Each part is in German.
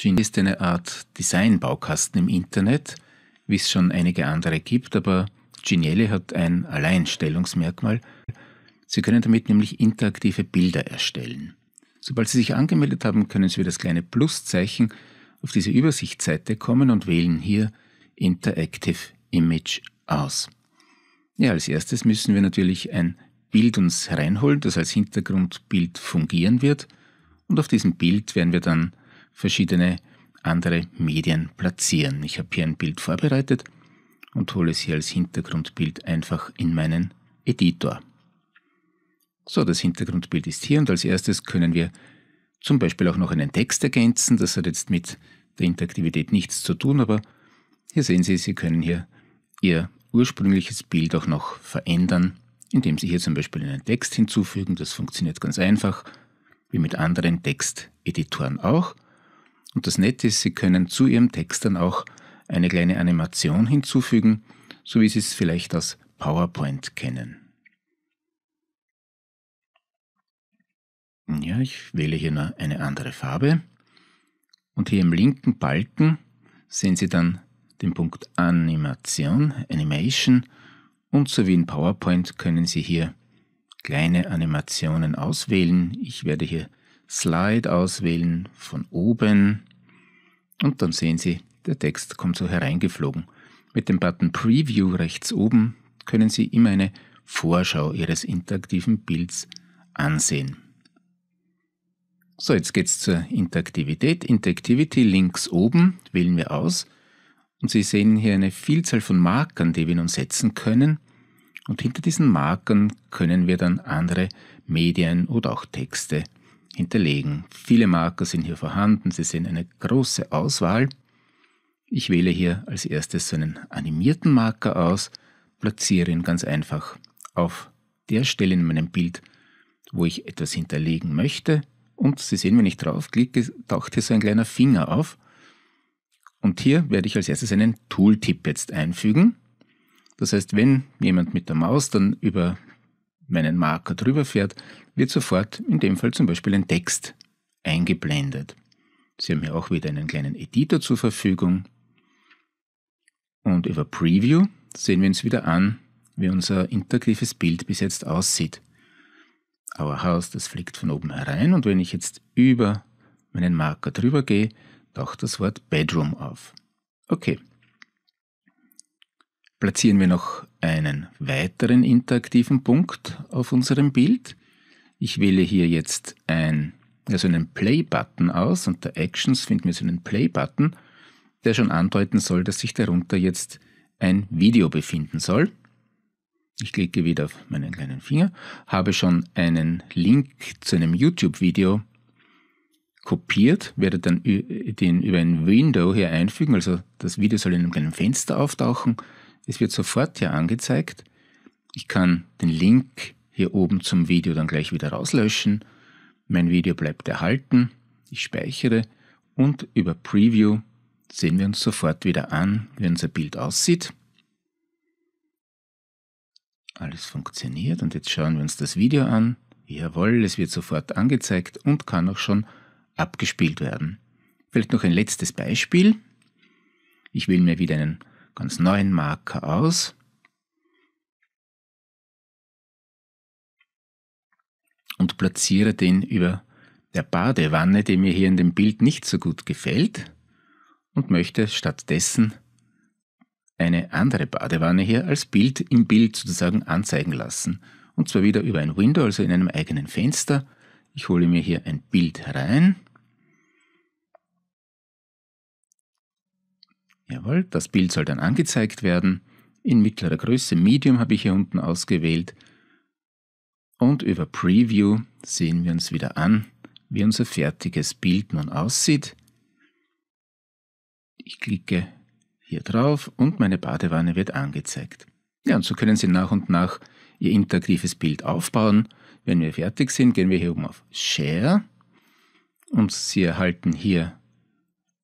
Genie ist eine Art Designbaukasten im Internet, wie es schon einige andere gibt, aber Genielli hat ein Alleinstellungsmerkmal. Sie können damit nämlich interaktive Bilder erstellen. Sobald Sie sich angemeldet haben, können Sie über das kleine Pluszeichen auf diese Übersichtsseite kommen und wählen hier Interactive Image aus. Ja, als erstes müssen wir natürlich ein Bild uns hereinholen, das als Hintergrundbild fungieren wird. Und auf diesem Bild werden wir dann verschiedene andere Medien platzieren. Ich habe hier ein Bild vorbereitet und hole es hier als Hintergrundbild einfach in meinen Editor. So, das Hintergrundbild ist hier und als erstes können wir zum Beispiel auch noch einen Text ergänzen. Das hat jetzt mit der Interaktivität nichts zu tun, aber hier sehen Sie, Sie können hier Ihr ursprüngliches Bild auch noch verändern, indem Sie hier zum Beispiel einen Text hinzufügen. Das funktioniert ganz einfach, wie mit anderen Texteditoren auch. Und das Nette ist, Sie können zu Ihrem Text dann auch eine kleine Animation hinzufügen, so wie Sie es vielleicht aus PowerPoint kennen. Ja, ich wähle hier noch eine andere Farbe. Und hier im linken Balken sehen Sie dann den Punkt Animation, Animation. Und so wie in PowerPoint können Sie hier kleine Animationen auswählen. Ich werde hier Slide auswählen von oben und dann sehen Sie, der Text kommt so hereingeflogen. Mit dem Button Preview rechts oben können Sie immer eine Vorschau Ihres interaktiven Bilds ansehen. So, jetzt geht es zur Interaktivität. Interactivity links oben wählen wir aus und Sie sehen hier eine Vielzahl von Markern, die wir nun setzen können. Und hinter diesen Markern können wir dann andere Medien oder auch Texte hinterlegen. Viele Marker sind hier vorhanden, Sie sehen eine große Auswahl. Ich wähle hier als erstes so einen animierten Marker aus, platziere ihn ganz einfach auf der Stelle in meinem Bild, wo ich etwas hinterlegen möchte. Und Sie sehen, wenn ich draufklicke, taucht hier so ein kleiner Finger auf. Und hier werde ich als erstes einen Tooltip jetzt einfügen. Das heißt, wenn jemand mit der Maus dann über wenn ein Marker drüber fährt, wird sofort, in dem Fall zum Beispiel ein Text, eingeblendet. Sie haben hier auch wieder einen kleinen Editor zur Verfügung. Und über Preview sehen wir uns wieder an, wie unser interaktives Bild bis jetzt aussieht. Our House, das fliegt von oben herein und wenn ich jetzt über meinen Marker drüber gehe, taucht das Wort Bedroom auf. Okay, platzieren wir noch einen weiteren interaktiven Punkt auf unserem Bild. Ich wähle hier jetzt ein, also einen Play-Button aus. Unter Actions finden wir so einen Play-Button, der schon andeuten soll, dass sich darunter jetzt ein Video befinden soll. Ich klicke wieder auf meinen kleinen Finger, habe schon einen Link zu einem YouTube-Video kopiert, werde dann den über ein Window hier einfügen, also das Video soll in einem kleinen Fenster auftauchen. Es wird sofort hier angezeigt. Ich kann den Link hier oben zum Video dann gleich wieder rauslöschen. Mein Video bleibt erhalten. Ich speichere und über Preview sehen wir uns sofort wieder an, wie unser Bild aussieht. Alles funktioniert und jetzt schauen wir uns das Video an. Jawohl, es wird sofort angezeigt und kann auch schon abgespielt werden. Vielleicht noch ein letztes Beispiel. Ich will mir wieder einen ganz neuen Marker aus. Und platziere den über der Badewanne, die mir hier in dem Bild nicht so gut gefällt. Und möchte stattdessen eine andere Badewanne hier als Bild im Bild sozusagen anzeigen lassen. Und zwar wieder über ein Window, also in einem eigenen Fenster. Ich hole mir hier ein Bild herein Jawohl, das Bild soll dann angezeigt werden. In mittlerer Größe, Medium habe ich hier unten ausgewählt. Und über Preview sehen wir uns wieder an, wie unser fertiges Bild nun aussieht. Ich klicke hier drauf und meine Badewanne wird angezeigt. Ja, und so können Sie nach und nach Ihr interaktives Bild aufbauen. Wenn wir fertig sind, gehen wir hier oben auf Share und Sie erhalten hier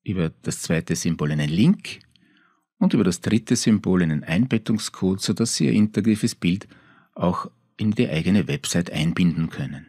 über das zweite Symbol einen Link und über das dritte Symbol einen Einbettungscode, sodass Sie Ihr integratives Bild auch in die eigene Website einbinden können.